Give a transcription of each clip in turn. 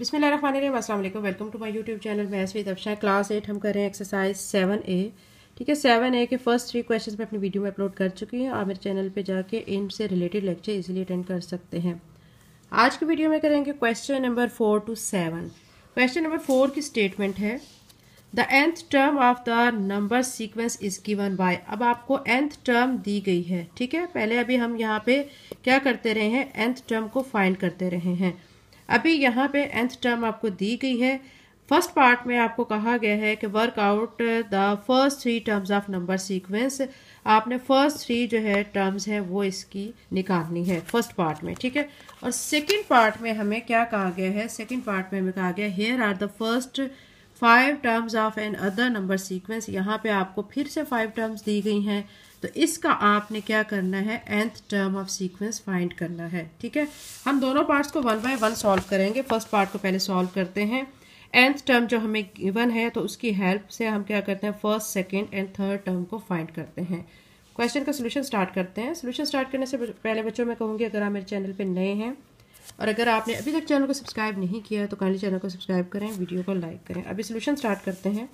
बिसमिल अस्सलाम वालेकुम welcome to my YouTube channel मैं एसवीद अफशा क्लास एट हम कर रहे हैं एक्सरसाइज सेवन ए ठीक है सेवन ए के फर्स्ट थ्री क्वेश्चन मैं अपनी वीडियो में अपलोड कर चुकी हूँ आप मेरे चैनल पे जाके इनसे रिलेटेड लेक्चर इजीली अटेंड कर सकते हैं आज की वीडियो में करेंगे question number four two seven question number four की स्टेटमेंट है the nth term of the number sequence is given by अब आपको एंथ टर्म दी गई है ठीक है पहले अभी हम यहाँ पे क्या करते रहे हैं एंथ टर्म को फाइंड करते रहे हैं अभी यहाँ पे एंथ टर्म आपको दी गई है फर्स्ट पार्ट में आपको कहा गया है कि work out the first three terms of number sequence आपने फर्स्ट थ्री जो है टर्म्स हैं वो इसकी निकालनी है फर्स्ट पार्ट में ठीक है और सेकंड पार्ट में हमें क्या कहा गया है सेकंड पार्ट में हमें कहा गया here are the first five terms of another number sequence यहाँ पे आपको फिर से फाइव टर्म्स दी गई हैं तो इसका आपने क्या करना है nth term of sequence find करना है ठीक है हम दोनों पार्ट्स को वन बाय वन सॉल्व करेंगे फर्स्ट पार्ट को पहले सॉल्व करते हैं एंथ टर्म जो हमें गिवन है तो उसकी हेल्प से हम क्या करते हैं first second and third term को फाइंड करते हैं क्वेश्चन का सोल्यूशन स्टार्ट करते हैं सोल्यूशन स्टार्ट करने से पहले बच्चों मैं कहूँगी अगर आप मेरे चैनल पर नए हैं और अगर आपने अभी तक चैनल को सब्सक्राइब नहीं किया है तो काइंडली चैनल को सब्सक्राइब करें वीडियो को लाइक करें अभी सोल्यूशन स्टार्ट करते हैं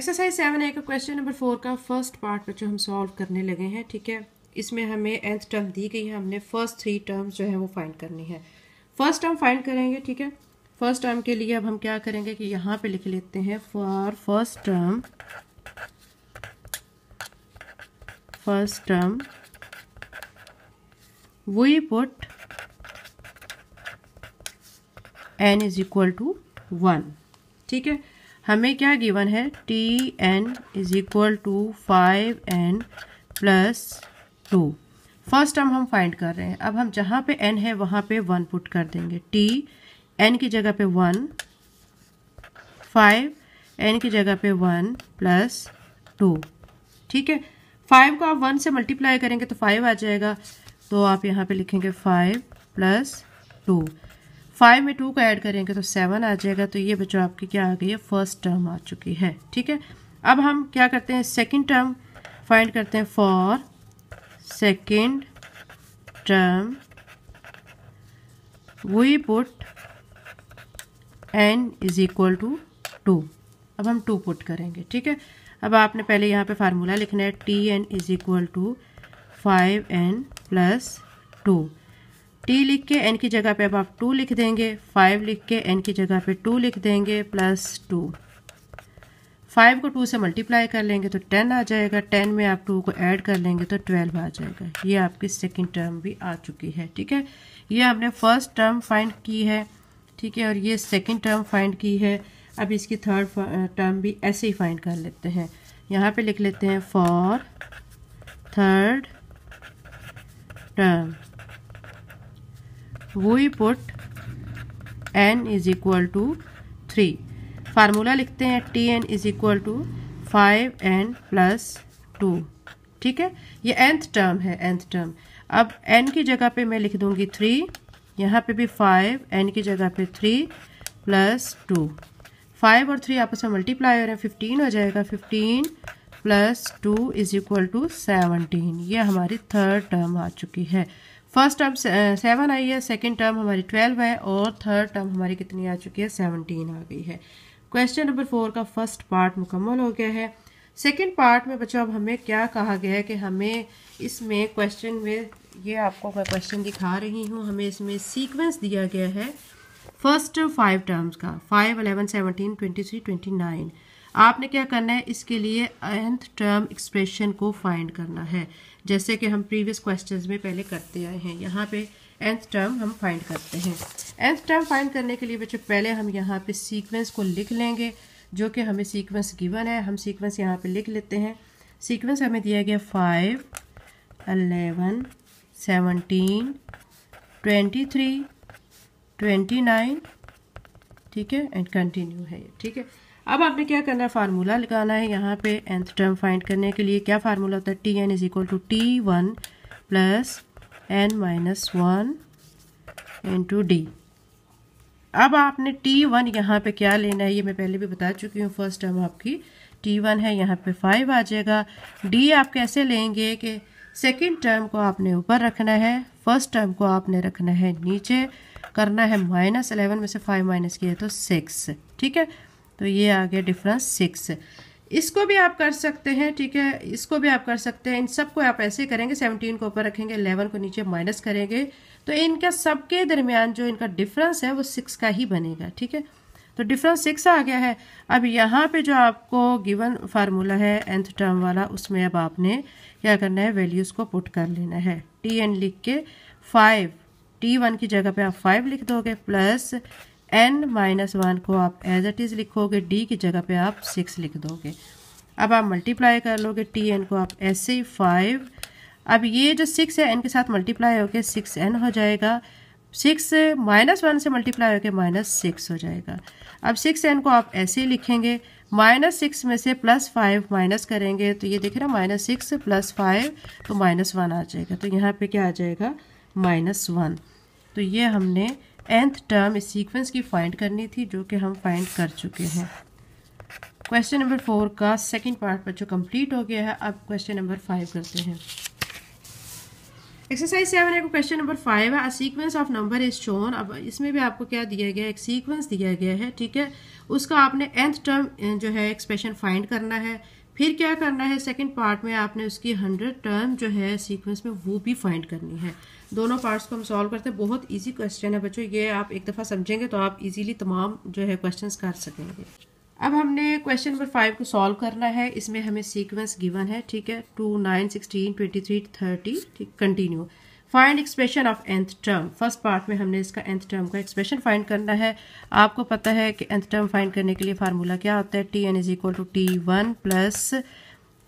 एक्सरसाइज सेवन ए का क्वेश्चन नंबर फोर का फर्स्ट पार्ट बच्चों हम सॉल्व करने लगे हैं ठीक है इसमें हमें एंथ टर्म दी गई है हमने फर्स्ट थ्री टर्म्स जो है वो फाइंड करनी है फर्स्ट टर्म फाइंड करेंगे ठीक है फर्स्ट टर्म के लिए अब हम क्या करेंगे कि यहाँ पे लिख लेते हैं for first term first term we put n is equal to one ठीक है हमें क्या गिवन है T n is equal to five n plus two first term हम फाइंड कर रहे हैं अब हम जहाँ पे एन है वहाँ पे वन पुट कर देंगे टी एन की जगह पे वन फाइव एन की जगह पे वन प्लस टू ठीक है फाइव को आप वन से मल्टीप्लाई करेंगे तो फाइव आ जाएगा तो आप यहाँ पे लिखेंगे फाइव प्लस टू फाइव में टू का ऐड करेंगे तो सेवन आ जाएगा तो ये बच्चों आपकी क्या आ गई है फर्स्ट टर्म आ चुकी है ठीक है अब हम क्या करते हैं सेकेंड टर्म फाइंड करते हैं for second term we put n is equal to two two हम टू पुट करेंगे ठीक है अब आपने पहले यहाँ पे फार्मूला लिखना है T n is equal to five n plus two T लिख के एन की जगह पे अब आप टू लिख देंगे फाइव लिख के एन की जगह पे टू लिख देंगे प्लस टू फाइव को टू से मल्टीप्लाई कर लेंगे तो टेन आ जाएगा टेन में आप टू को ऐड कर लेंगे तो ट्वेल्व आ जाएगा ये आपकी सेकेंड टर्म भी आ चुकी है ठीक है ये हमने फर्स्ट टर्म फाइंड की है ठीक है और ये सेकेंड टर्म फाइंड की है अब इसकी थर्ड टर्म भी ऐसे ही फाइंड कर लेते हैं यहाँ पे लिख लेते हैं for third term we put n is equal to three formula लिखते हैं T n is equal to five n plus two ठीक है ये एंथ टर्म है एंथ टर्म अब एन की जगह पे मैं लिख दूंगी थ्री यहाँ पे भी फाइव एन की जगह पे थ्री प्लस टू फाइव और थ्री आपस में मल्टीप्लाई हो रहे हैं फिफ्टीन हो जाएगा fifteen plus two is equal to seventeen ये हमारी थर्ड टर्म आ चुकी है फर्स्ट टर्म सेवन आई है सेकेंड टर्म हमारी ट्वेल्व है और थर्ड टर्म हमारी कितनी आ चुकी है सेवनटीन आ गई है क्वेश्चन नंबर फोर का फर्स्ट पार्ट मुकम्मल हो गया है सेकेंड पार्ट में बच्चों अब हमें क्या कहा गया है कि हमें इसमें क्वेश्चन में ये आपको मैं क्वेश्चन दिखा रही हूँ हमें इसमें सीक्वेंस दिया गया है फर्स्ट फाइव टर्म्स का five eleven seventeen twenty three twenty nine आपने क्या करना है इसके लिए एंथ टर्म एक्सप्रेशन को फाइंड करना है जैसे कि हम प्रीवियस क्वेश्चंस में पहले करते आए हैं यहाँ पे एंथ टर्म हम फाइंड करते हैं एंथ टर्म फाइंड करने के लिए बच्चों पहले हम यहाँ पे सीक्वेंस को लिख लेंगे जो कि हमें सीक्वेंस गिवन है हम सीक्वेंस यहाँ पे लिख लेते हैं सीक्वेंस हमें दिया गया five eleven seventeen twenty three twenty nine ठीक है एंड कंटिन्यू है ठीक है अब आपने क्या करना है फार्मूला लगाना है यहाँ पे एंथ टर्म फाइंड करने के लिए क्या फार्मूला होता है T n is equal to T one plus n minus one into D अब आपने टी वन यहाँ पर क्या लेना है ये मैं पहले भी बता चुकी हूँ फर्स्ट टर्म आपकी टी वन है यहाँ पे फाइव आ जाएगा डी आप कैसे लेंगे कि सेकेंड टर्म को आपने ऊपर रखना है फर्स्ट टर्म को आपने रखना है नीचे करना है माइनस अलेवन में से फाइव माइनस किया तो सिक्स ठीक है तो ये आ गया डिफरेंस सिक्स इसको भी आप कर सकते हैं ठीक है इसको भी आप कर सकते हैं इन सबको आप ऐसे करेंगे सेवनटीन को ऊपर रखेंगे इलेवन को नीचे माइनस करेंगे तो इनका सबके दरमियान जो इनका डिफरेंस है वो सिक्स का ही बनेगा ठीक है तो डिफरेंस सिक्स आ गया है अब यहाँ पे जो आपको गिवन फार्मूला है एंथ टर्म वाला उसमें अब आपने क्या करना है वैल्यूज़ को पुट कर लेना है टी एन लिख के फाइव टी वन की जगह पे आप फाइव लिख दोगे प्लस एन माइनस वन को आप एज एट इज़ लिखोगे डी की जगह पे आप सिक्स लिख दोगे अब आप मल्टीप्लाई कर लोगे टी एन को आप ऐसे ही फाइव अब ये जो सिक्स है एन के साथ मल्टीप्लाई होके सिक्स एन हो जाएगा सिक्स माइनस वन से मल्टीप्लाई होकर माइनस सिक्स हो जाएगा अब सिक्स एन को आप ऐसे ही लिखेंगे माइनस सिक्स में से प्लस फाइव माइनस करेंगे तो ये देखिए ना माइनस सिक्स प्लस फाइव तो माइनस वन आ जाएगा तो यहाँ पे क्या आ जाएगा माइनस वन तो ये हमने एंथ टर्म इस सीक्वेंस की फाइंड करनी थी जो कि हम फाइंड कर चुके हैं क्वेश्चन नंबर फोर का सेकंड पार्ट बच्चों कंप्लीट हो गया है अब क्वेश्चन नंबर फाइव करते हैं एक्सरसाइज सेवन है क्वेश्चन नंबर फाइव है sequence of number is shown अब इसमें भी आपको क्या दिया गया है एक सीक्वेंस दिया गया है ठीक है उसका आपने एंथ टर्म जो है एक्सप्रेशन फाइंड करना है फिर क्या करना है सेकंड पार्ट में आपने उसकी हंड्रेड टर्म जो है सीक्वेंस में वो भी फाइंड करनी है दोनों पार्ट्स को हम सॉल्व करते हैं बहुत इजी क्वेश्चन है बच्चों ये आप एक दफ़ा समझेंगे तो आप इजीली तमाम जो है क्वेश्चंस कर सकेंगे अब हमने क्वेश्चन नंबर फाइव को सॉल्व करना है इसमें हमें सीक्वेंस गिवन है ठीक है two nine sixteen twenty three thirty ठीक continue find expression of nth term first part में हमने इसका एंथ टर्म का एक्सप्रेशन फाइंड करना है आपको पता है कि एंथ टर्म फाइंड करने के लिए फार्मूला क्या होता है T n is equal to T one plus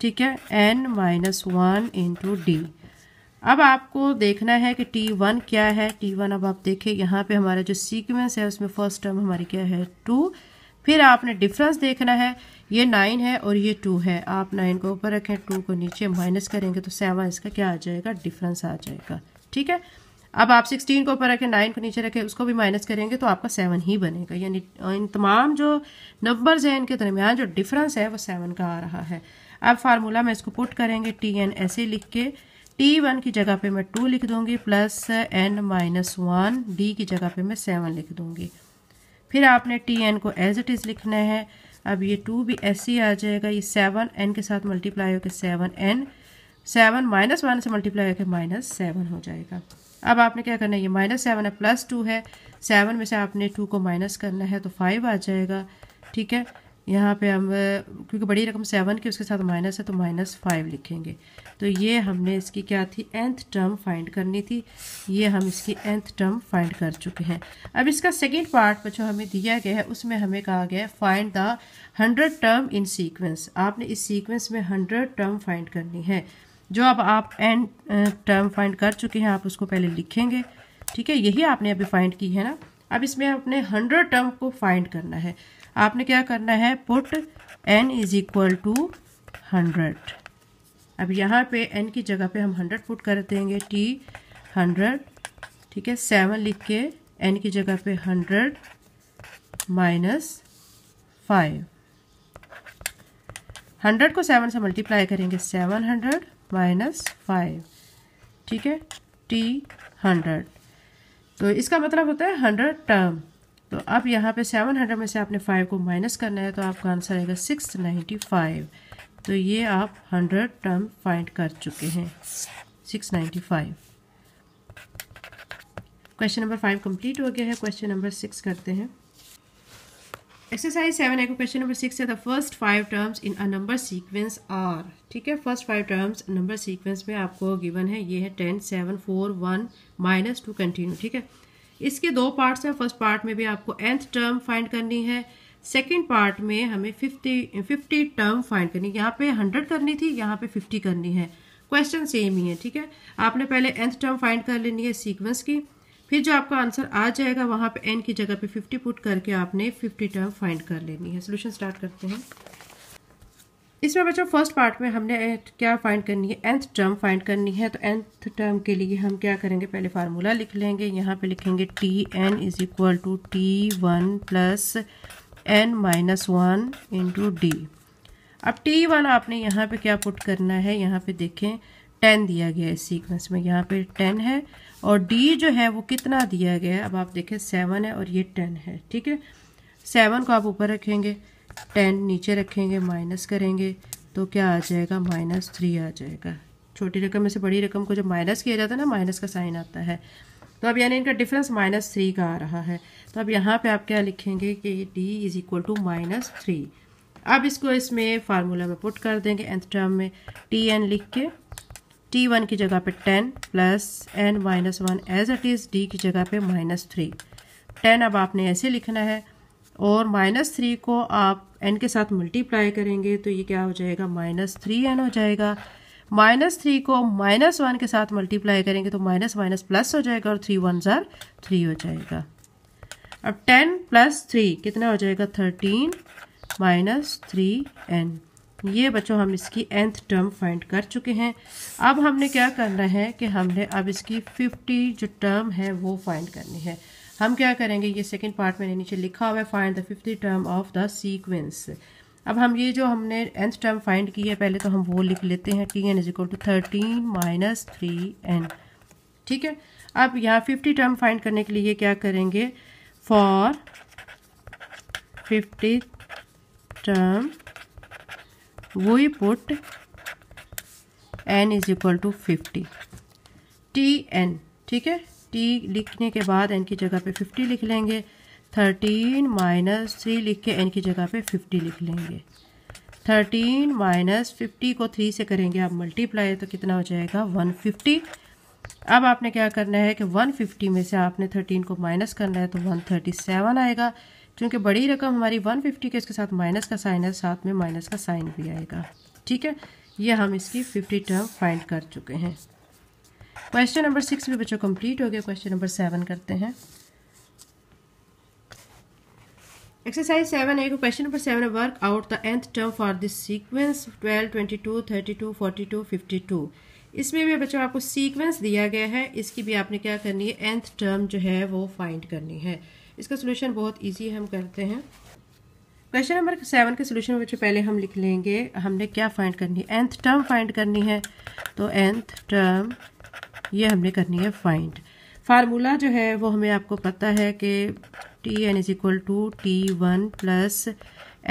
ठीक है n minus one into D अब आपको देखना है कि टी वन क्या है टी वन अब आप देखें यहाँ पे हमारा जो सीक्वेंस है उसमें फर्स्ट टर्म हमारी क्या है टू फिर आपने डिफरेंस देखना है ये नाइन है और ये टू है आप नाइन को ऊपर रखें टू को नीचे माइनस करेंगे तो सेवन इसका क्या आ जाएगा डिफरेंस आ जाएगा ठीक है अब आप सिक्सटीन को ऊपर रखें नाइन को नीचे रखें उसको भी माइनस करेंगे तो आपका सेवन ही बनेगा यानी इन तमाम जो नंबर्स हैं इनके दरमियान जो डिफरेंस है वो सेवन का आ रहा है अब फार्मूला में इसको पुट करेंगे टी एन ऐसे लिख के टी वन की जगह पे मैं टू लिख दूंगी plus n minus one D की जगह पे मैं सेवन लिख दूंगी फिर आपने टी एन को एज इट इज़ लिखना है अब ये टू भी ऐसे ही आ जाएगा ये सेवन एन के साथ मल्टीप्लाई होकर seven n seven minus one से मल्टीप्लाई करके माइनस सेवन हो जाएगा अब आपने क्या करना है ये माइनस सेवन है प्लस टू है सेवन में से आपने टू को माइनस करना है तो फाइव आ जाएगा ठीक है यहाँ पे हम क्योंकि बड़ी रकम सेवन की उसके साथ माइनस है तो माइनस फाइव लिखेंगे तो ये हमने इसकी क्या थी एंथ टर्म फाइंड करनी थी ये हम इसकी एंथ टर्म फाइंड कर चुके हैं अब इसका सेकेंड पार्ट जो हमें दिया गया है उसमें हमें कहा गया है find the hundred term in sequence आपने इस सीक्वेंस में हंड्रेड टर्म फाइंड करनी है जो अब आप एंड टर्म फाइंड कर चुके हैं आप उसको पहले लिखेंगे ठीक है यही आपने अभी फाइंड की है ना अब इसमें आपने हंड्रेड टर्म को फाइंड करना है आपने क्या करना है put n is equal to hundred अब यहाँ पे एन की जगह पे हम हंड्रेड पुट कर देंगे टी हंड्रेड ठीक है सेवन लिख के एन की जगह पे हंड्रेड माइनस फाइव हंड्रेड को सेवन से मल्टीप्लाई करेंगे सेवन हंड्रेड माइनस फाइव ठीक है टी हंड्रेड तो इसका मतलब होता है हंड्रेड टर्म तो अब यहाँ पे सेवन हंड्रेड में से आपने फाइव को माइनस करना है तो आपका आंसर आएगा सिक्स नाइन्टी फाइव तो ये आप हंड्रेड टर्म फाइंड कर चुके हैं six ninety five question number five complete हो गया है क्वेश्चन नंबर सिक्स करते हैं एक्सरसाइज सेवन है क्वेश्चन नंबर सिक्स है the first five terms in a number sequence are ठीक है first five terms number sequence में आपको गिवन है ये है ten seven four one minus two continue ठीक है इसके दो पार्ट्स हैं फर्स्ट पार्ट में भी आपको एंथ टर्म फाइंड करनी है सेकेंड पार्ट में हमें फिफ्टी फिफ्टी टर्म फाइंड करनी यहाँ पे हंड्रेड करनी थी यहाँ पे फिफ्टी करनी है क्वेश्चन सेम ही है ठीक है आपने पहले एंथ टर्म फाइंड कर लेनी है सीक्वेंस की फिर जो आपका आंसर आ जाएगा वहां पे एन की जगह पे 50 पुट करके आपने 50 टर्म फाइंड कर लेनी है सोल्यूशन स्टार्ट करते हैं इसमें बच्चों फर्स्ट पार्ट में हमने क्या फाइंड करनी है एंथ टर्म फाइंड करनी है तो एंथ टर्म के लिए हम क्या करेंगे पहले फार्मूला लिख लेंगे यहाँ पे लिखेंगे t n is equal to T one plus n minus one into D अब टी वन आपने यहाँ पे क्या पुट करना है यहाँ पे देखें टेन दिया गया है सीक्वेंस में यहाँ पे टेन है और डी जो है वो कितना दिया गया है अब आप देखें सेवन है और ये टेन है ठीक है सेवन को आप ऊपर रखेंगे टेन नीचे रखेंगे माइनस करेंगे तो क्या आ जाएगा माइनस थ्री आ जाएगा छोटी रकम में से बड़ी रकम को जब माइनस किया जाता है ना माइनस का साइन आता है तो अब यानी इनका डिफरेंस माइनस थ्री का आ रहा है तो अब यहाँ पे आप क्या लिखेंगे कि d is equal to minus three अब इसको इसमें फार्मूला में पुट कर देंगे एंथ टर्म में टी एन लिख के टी वन की जगह पे ten plus n minus one as it is d की जगह पे माइनस थ्री टेन अब आपने ऐसे लिखना है और माइनस थ्री को आप एन के साथ मल्टीप्लाई करेंगे तो ये क्या हो जाएगा माइनस थ्री एन हो जाएगा माइनस थ्री को माइनस वन के साथ मल्टीप्लाई करेंगे तो माइनस माइनस प्लस हो जाएगा और थ्री वन ज़ार थ्री हो जाएगा अब टेन प्लस थ्री कितना हो जाएगा थर्टीन माइनस थ्री एन ये बच्चों हम इसकी एंथ टर्म फाइंड कर चुके हैं अब हमने क्या करना है कि हमने अब इसकी फिफ्टी जो टर्म है वो फाइंड करनी है हम क्या करेंगे ये सेकेंड पार्ट मैंने नीचे लिखा हुआ है find the fifty term of the sequence अब हम ये जो हमने एंथ टर्म फाइंड की है पहले तो हम वो लिख लेते हैं T n is equal to thirteen minus three n ठीक है अब यहाँ फिफ्टी टर्म फाइंड करने के लिए क्या करेंगे for fifty term we put n is equal to fifty t n ठीक है टी लिखने के बाद एन की जगह पे फिफ्टी लिख लेंगे थर्टीन माइनस थ्री लिख के एन की जगह पे फिफ्टी लिख लेंगे थर्टीन माइनस फिफ्टी को थ्री से करेंगे आप मल्टीप्लाई तो कितना हो जाएगा वन फिफ्टी अब आपने क्या करना है कि वन फिफ्टी में से आपने थर्टीन को माइनस करना है तो वन थर्टी सेवन आएगा क्योंकि बड़ी रकम हमारी 150 के इसके साथ माइनस का साइन है साथ में माइनस का साइन भी आएगा ठीक है ये हम इसकी 50 टर्म फाइंड कर चुके हैं क्वेश्चन नंबर सिक्स भी बच्चों कंप्लीट हो गया क्वेश्चन नंबर सेवन करते हैं एक्सरसाइज सेवन है question number seven work out the nth term for this sequence twelve twenty two thirty two forty two fifty two इसमें भी बच्चों आपको सीक्वेंस दिया गया है इसकी भी आपने क्या करनी है एंथ टर्म जो है वो फाइंड करनी है इसका सोल्यूशन बहुत ईजी हम करते हैं क्वेश्चन नंबर सेवन के सोल्यूशन में पहले हम लिख लेंगे हमने क्या फाइंड करनी है एंथ टर्म फाइंड करनी है तो एंथ टर्म ये हमने करनी है फाइंड फार्मूला जो है वो हमें आपको पता है कि t n is equal to T one plus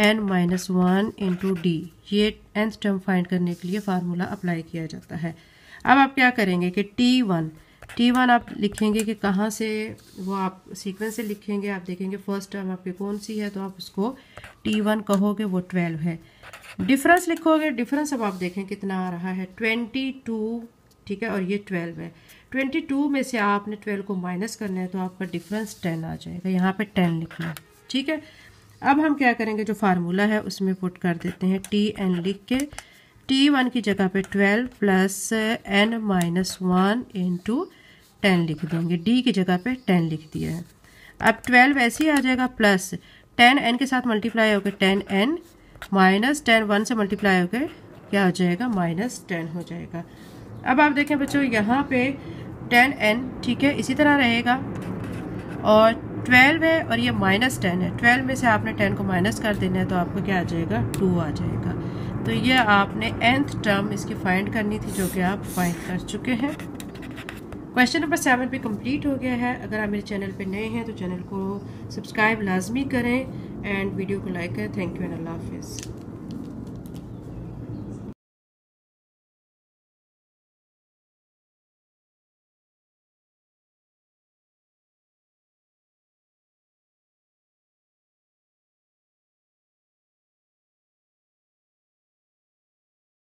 n minus one into d ये एंथ टर्म फाइंड करने के लिए फार्मूला अप्लाई किया जाता है अब आप क्या करेंगे कि टी वन टी वन आप लिखेंगे कि कहाँ से वो आप सीक्वेंस से लिखेंगे आप देखेंगे फर्स्ट टर्म आपकी कौन सी है तो आप उसको टी वन कहोगे वो ट्वेल्व है डिफरेंस लिखोगे डिफरेंस अब आप देखें कितना आ रहा है ट्वेंटी टू ठीक है और ये ट्वेल्व है ट्वेंटी टू में से आपने ट्वेल्व को माइनस करना है तो आपका डिफरेंस टेन आ जाएगा यहाँ पे टेन लिखना है ठीक है अब हम क्या करेंगे जो फार्मूला है उसमें पुट कर देते हैं टी एन लिख के टी वन की जगह पे twelve plus n minus one into ten लिख देंगे डी की जगह पे टेन लिख दिया है अब ट्वेल्व ऐसे ही आ जाएगा प्लस टेन एन के साथ मल्टीप्लाई होकर ten n minus ten one से मल्टीप्लाई होकर क्या हो जाएगा माइनस टेन हो जाएगा अब आप देखें बच्चों यहाँ पे टेन एन ठीक है इसी तरह रहेगा और ट्वेल्व है और ये माइनस टेन है ट्वेल्व में से आपने टेन को माइनस कर देना है तो आपको क्या आ जाएगा टू आ जाएगा तो ये आपने एंथ टर्म इसकी फाइंड करनी थी जो कि आप फाइंड कर चुके हैं क्वेश्चन नंबर सेवन पे कंप्लीट हो गया है अगर आप मेरे चैनल पे नए हैं तो चैनल को सब्सक्राइब लाजमी करें एंड वीडियो को लाइक करें थैंक यू एंड अल्लाह हाफिज़